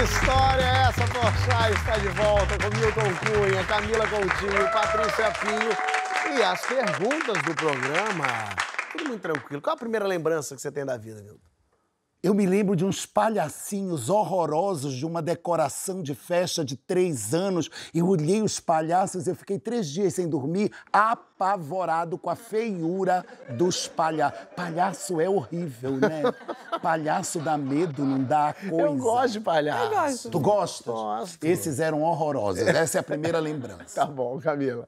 Que história é essa? Porchat está de volta com Milton Cunha, Camila Coutinho, Patrícia Pinho e as perguntas do programa. Tudo muito tranquilo. Qual a primeira lembrança que você tem da vida, Milton? Eu me lembro de uns palhacinhos horrorosos de uma decoração de festa de três anos. Eu olhei os palhaços e eu fiquei três dias sem dormir, apavorado com a feiura dos palhaços. Palhaço é horrível, né? palhaço dá medo, não dá coisa. Eu gosto de palhaço. Eu gosto. Tu gostas? Gosto. Esses eram horrorosos. Essa é a primeira lembrança. tá bom, Camila.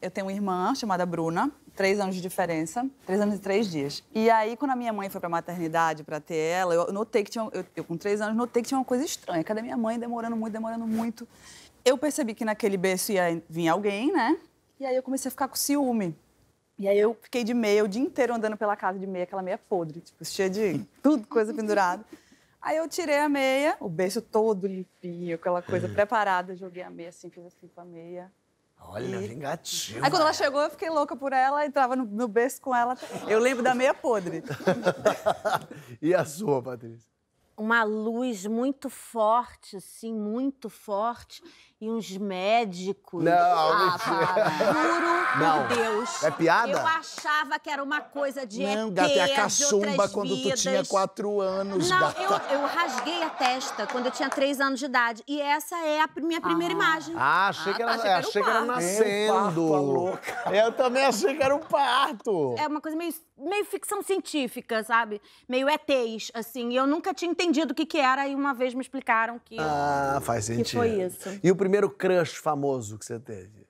Eu tenho uma irmã chamada Bruna, três anos de diferença, três anos e três dias. E aí, quando a minha mãe foi pra maternidade pra ter ela, eu notei que tinha. Eu, eu com três anos, notei que tinha uma coisa estranha. Cadê minha mãe? Demorando muito, demorando muito. Eu percebi que naquele berço ia vir alguém, né? E aí eu comecei a ficar com ciúme. E aí eu fiquei de meia o dia inteiro andando pela casa de meia, aquela meia podre, tipo, cheia de tudo, coisa pendurada. Aí eu tirei a meia, o berço todo limpinho, aquela coisa é. preparada, joguei a meia assim, fiz assim com a meia. Olha, e... vingativa. Aí quando ela chegou, eu fiquei louca por ela, entrava no, no berço com ela. Eu lembro da meia podre. e a sua, Patrícia? Uma luz muito forte, assim, muito forte e uns médicos. Não, ah, para, Juro não. por Deus. É piada? Eu achava que era uma coisa de Não, ET, gata, é a caçumba quando vidas. tu tinha quatro anos, Não, gata. Eu, eu rasguei a testa quando eu tinha três anos de idade. E essa é a minha primeira ah. imagem. Ah, achei que ah, tá, era, tá, achei que achei que era é, nascendo. Eu, é tá eu também achei que era um parto. É uma coisa meio, meio ficção científica, sabe? Meio ETs, assim. E eu nunca tinha entendido o que, que era e uma vez me explicaram que... Ah, faz sentido. Que foi isso. E o primeiro crush famoso que você teve?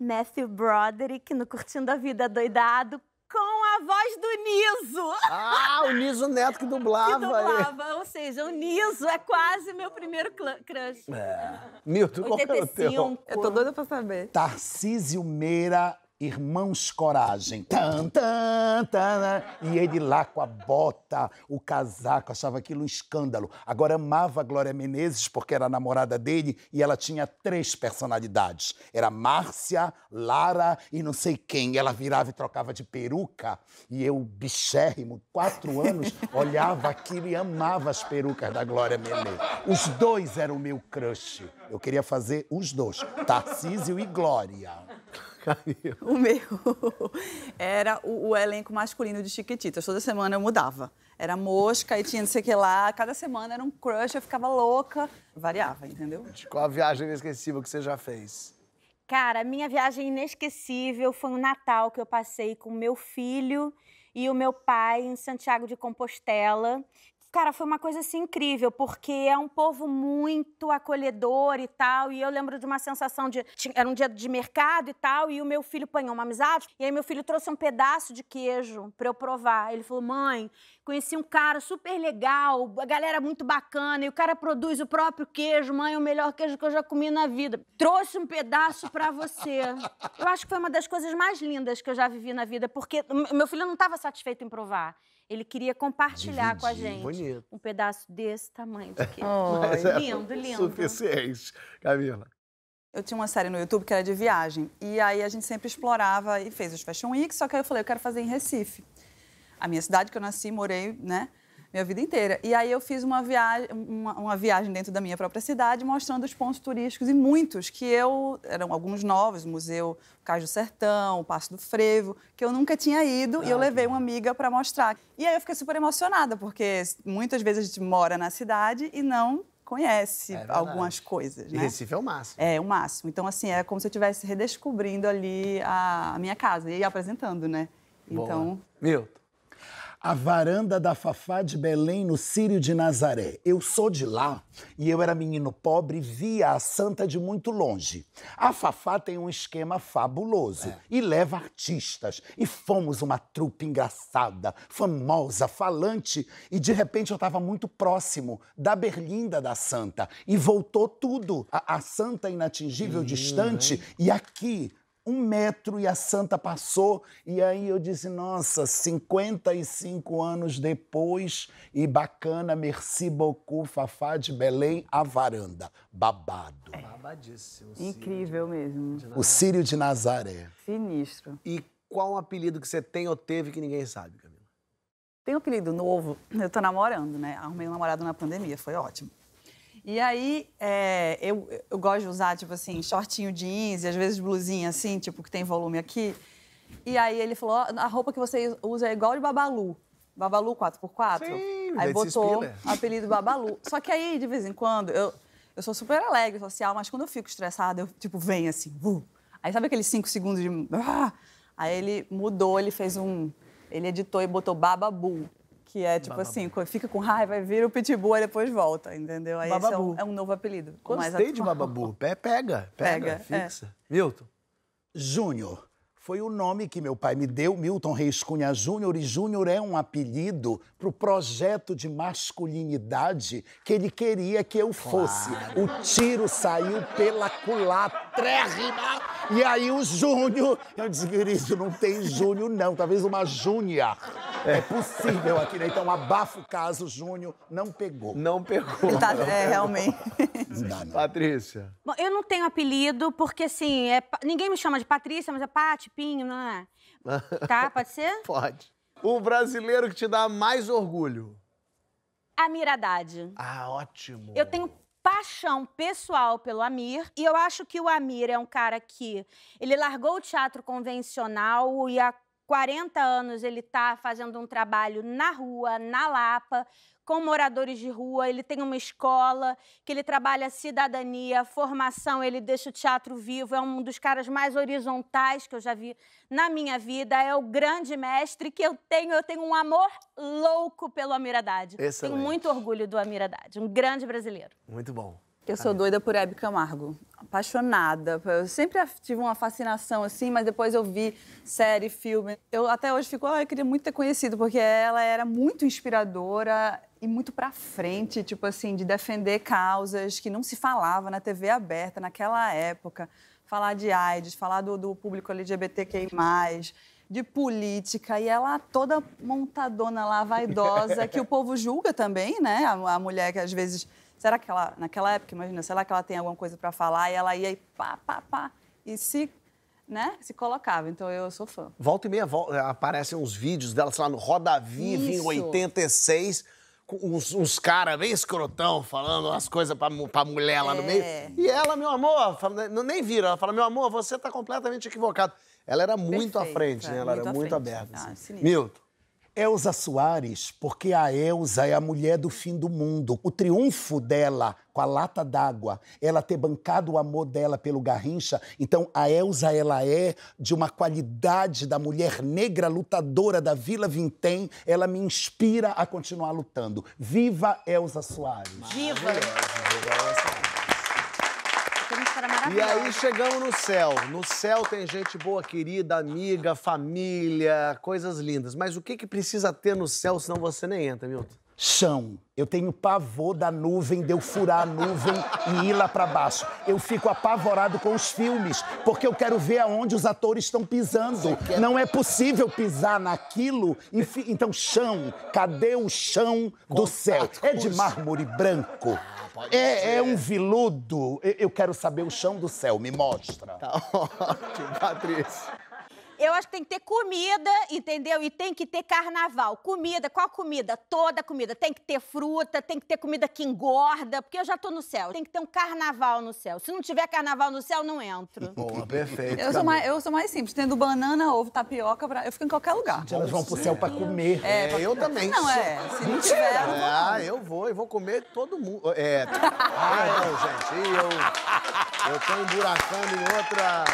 Matthew Broderick no Curtindo a Vida Doidado com a voz do Niso. Ah, o Niso Neto que dublava. Que dublava, ou seja, o Niso é quase meu primeiro crush. É. Milton, 85. qual é o teu? Eu tô doida pra saber. Tarcísio Meira Irmãos Coragem. Tan, tan, tan, e ele lá com a bota, o casaco, achava aquilo um escândalo. Agora amava a Glória Menezes porque era a namorada dele e ela tinha três personalidades. Era Márcia, Lara e não sei quem. Ela virava e trocava de peruca. E eu, bichérrimo, quatro anos, olhava aquilo e amava as perucas da Glória Menezes. Os dois eram o meu crush. Eu queria fazer os dois, Tarcísio e Glória. Caiu. O meu era o, o, elenco masculino de Chiquititas. Toda semana eu mudava. Era mosca e tinha não sei o que lá. Cada semana era um crush, eu ficava louca. Variava, entendeu? Qual a viagem inesquecível que você já fez? Cara, minha viagem inesquecível foi um Natal que eu passei com meu filho e o meu pai em Santiago de Compostela. Cara, foi uma coisa assim incrível, porque é um povo muito acolhedor e tal. E eu lembro de uma sensação de. Era um dia de mercado e tal, e o meu filho apanhou uma amizade. E aí meu filho trouxe um pedaço de queijo para eu provar. Ele falou: mãe, Conheci um cara super legal, a galera muito bacana, e o cara produz o próprio queijo, mãe, é o melhor queijo que eu já comi na vida. Trouxe um pedaço para você. Eu acho que foi uma das coisas mais lindas que eu já vivi na vida, porque meu filho não estava satisfeito em provar. Ele queria compartilhar Dividir, com a gente bonito. um pedaço desse tamanho do queijo. oh, lindo, lindo. Suficiente, Camila. Eu tinha uma série no YouTube que era de viagem. E aí a gente sempre explorava e fez os Fashion Week, só que aí eu falei, eu quero fazer em Recife a minha cidade que eu nasci, morei, né? Minha vida inteira. E aí eu fiz uma viagem, uma, uma viagem dentro da minha própria cidade, mostrando os pontos turísticos e muitos que eu eram alguns novos, o museu Cais do Sertão, o Passo do Frevo, que eu nunca tinha ido ah, e eu ah, levei uma amiga para mostrar. E aí eu fiquei super emocionada porque muitas vezes a gente mora na cidade e não conhece é algumas coisas. Né? E Recife é o máximo. É, o máximo. Então, assim, é como se eu estivesse redescobrindo ali a minha casa e apresentando, né? Boa. Então. Milton a varanda da Fafá de Belém, no Sírio de Nazaré. Eu sou de lá e eu era menino pobre e via a santa de muito longe. A Fafá tem um esquema fabuloso é. e leva artistas. E fomos uma trupe engraçada, famosa, falante. E de repente eu estava muito próximo da berlinda da santa. E voltou tudo. A, a santa é inatingível, distante. E aqui, um metro e a santa passou. E aí eu disse, nossa, 55 anos depois, e bacana, merci beaucoup, Fafá de Belém, a varanda. Babado. É. Babadíssimo. Incrível Círio mesmo. O Círio de Nazaré. Sinistro. E qual o apelido que você tem ou teve que ninguém sabe, Camila? Tem um apelido novo. Eu tô namorando, né? Arrumei um namorado na pandemia, foi ótimo. E aí, é, eu, eu gosto de usar, tipo assim, shortinho jeans e às vezes blusinha assim, tipo, que tem volume aqui. E aí ele falou: a roupa que você usa é igual de Babalu. Babalu 4x4. Sim, aí botou o apelido Babalu. Só que aí, de vez em quando, eu, eu sou super alegre, social, mas quando eu fico estressada, eu, tipo, vem assim. Uh. Aí sabe aqueles cinco segundos de. Ah", aí ele mudou, ele fez um. Ele editou e botou Bababu que é tipo Bababu. assim, fica com raiva, vira o pitbull e depois volta, entendeu? Aí é um, é um, novo apelido. Gostei de Bababu. Pé, pega, pega, pega, é. fixa. É. Milton. Júnior. Foi o nome que meu pai me deu, Milton Reis Cunha Júnior, e Júnior é um apelido para o projeto de masculinidade que ele queria que eu fosse. Claro. O tiro saiu pela culatra E aí o Júnior, eu disse, querido, não tem Júnior não, talvez uma Júnior. É possível aqui, né? Então, abafa o caso, Júnior não pegou. Não pegou. Tá, é, realmente. Não dá, não. Patrícia. Bom, eu não tenho apelido, porque assim, é, ninguém me chama de Patrícia, mas é Pati, Pinho, não é? Tá? Pode ser? Pode. O brasileiro que te dá mais orgulho? Amir Haddad. Ah, ótimo. Eu tenho paixão pessoal pelo Amir e eu acho que o Amir é um cara que ele largou o teatro convencional e a 40 anos ele está fazendo um trabalho na rua, na Lapa, com moradores de rua. Ele tem uma escola que ele trabalha cidadania, formação, ele deixa o teatro vivo. É um dos caras mais horizontais que eu já vi na minha vida. É o grande mestre que eu tenho. Eu tenho um amor louco pelo Amir Haddad. Excelente. Tenho muito orgulho do Amir Haddad, um grande brasileiro. Muito bom. Eu sou doida por Hebe Camargo. Apaixonada. Eu sempre tive uma fascinação assim, mas depois eu vi série, filme. Eu até hoje fico, ah, eu queria muito ter conhecido, porque ela era muito inspiradora e muito pra frente, tipo assim, de defender causas que não se falava na TV aberta naquela época. Falar de AIDS, falar do, do público LGBTQI de política e ela toda montadona lá, vaidosa, que o povo julga também, né? A, a mulher que às vezes será que ela, naquela época, imagina, será que ela tem alguma coisa para falar? E ela ia e pá, pá, pá, e se né, se colocava. Então eu sou fã. Volta e meia volta, eh, aparecem uns vídeos dela, sei lá, no Roda Viva em 86, com uns, uns caras bem escrotão falando as coisas pra, mulher lá é. no meio. E ela, meu amor, fala, né, nem vira, ela fala: meu amor, você tá completamente equivocado. Ela era muito Perfeita, à frente, né? Ela muito era muito frente. aberta. Ah, assim. Ah, Milton. Elza Soares, porque a Elza é a mulher do fim do mundo. O triunfo dela com a lata d'água, ela ter bancado o amor dela pelo Garrincha, então a Elza ela é de uma qualidade da mulher negra lutadora da Vila Vintém, ela me inspira a continuar lutando. Viva Elza Soares. Viva. E aí chegamos no céu. No céu tem gente boa, querida, amiga, família, coisas lindas. Mas o que, que precisa ter no céu, senão você nem entra, Milton? chão. Eu tenho pavor da nuvem, de eu furar a nuvem e ir lá para baixo. Eu fico apavorado com os filmes, porque eu quero ver aonde os atores estão pisando. Não é possível pisar naquilo. Então, chão, cadê o chão do céu? É de mármore branco. Ah, é, é, um viludo. Eu quero saber o chão do céu. Me mostra. Tá ótimo, Patrícia. Eu acho que tem que ter comida, entendeu? E tem que ter carnaval. Comida, qual comida? Toda comida. Tem que ter fruta, tem que ter comida que engorda, porque eu já tô no céu. Tem que ter um carnaval no céu. Se não tiver carnaval no céu, não entro. Bom, perfeito. Eu sou, mais, eu sou mais simples. Tendo banana, ovo, tapioca, pra... eu fico em qualquer lugar. Gente, elas vão pro céu pra comer. É, pra... É, eu também. Não, é. Se não tiver, eu vou. Ah, eu vou. Eu vou comer todo mundo. É. Ah, não, gente. Eu, eu tô emburacando em outra...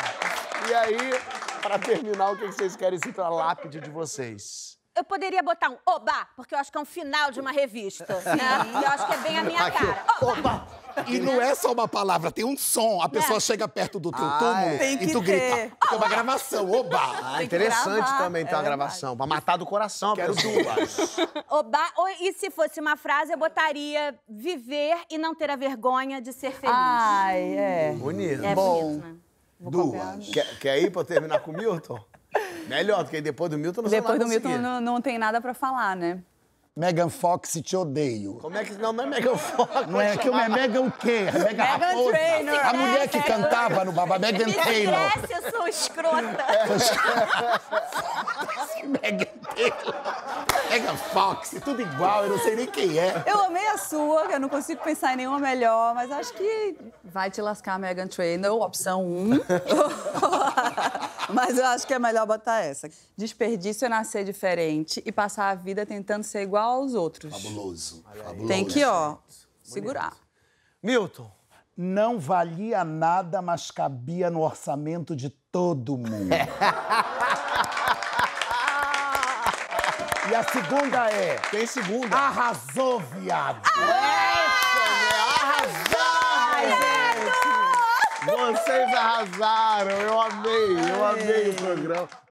E aí, pra terminar, o que vocês querem citar a lápide de vocês? Eu poderia botar um oba, porque eu acho que é um final de uma revista. Né? E eu acho que é bem a minha Aqui, cara. Oba! oba. E não é só uma palavra, tem um som. A pessoa é. chega perto do teu ah, túmulo é. e tu grita. Tem é uma gravação, oba! Ah, interessante gravar. também ter é uma gravação. Pra matar do coração, Quero duas. oba, e se fosse uma frase, eu botaria viver e não ter a vergonha de ser feliz. Ai, é. Bonito. É Bom. Bonito, né? Vou Duas. Quer, quer, ir para terminar com o Milton? Melhor, porque depois do Milton não Depois do Milton não, não tem nada para falar, né? Megan Fox, te odeio. Como é que. Não, não é Megan Fox. Não é que é, é Megan o quê? É Megan, Megan Trainor. A mulher que é, é. cantava no babá, Megan Trainor. Me eu sou escrota. Megan Taylor, Megan Fox, é tudo igual, eu não sei nem quem é. Eu amei a sua, eu não consigo pensar em nenhuma melhor, mas acho que vai te lascar Megan Trainor, opção 1. Um. mas eu acho que é melhor botar essa. Desperdício é nascer diferente e passar a vida tentando ser igual aos outros. Fabuloso. Fabuloso. Tem que, ó, segurar. Milton, não valia nada, mas cabia no orçamento de todo mundo. E a segunda é. Tem segunda. Arrasou, viado. Essa, arrasou, Vocês arrasaram, eu amei, eu amei o programa.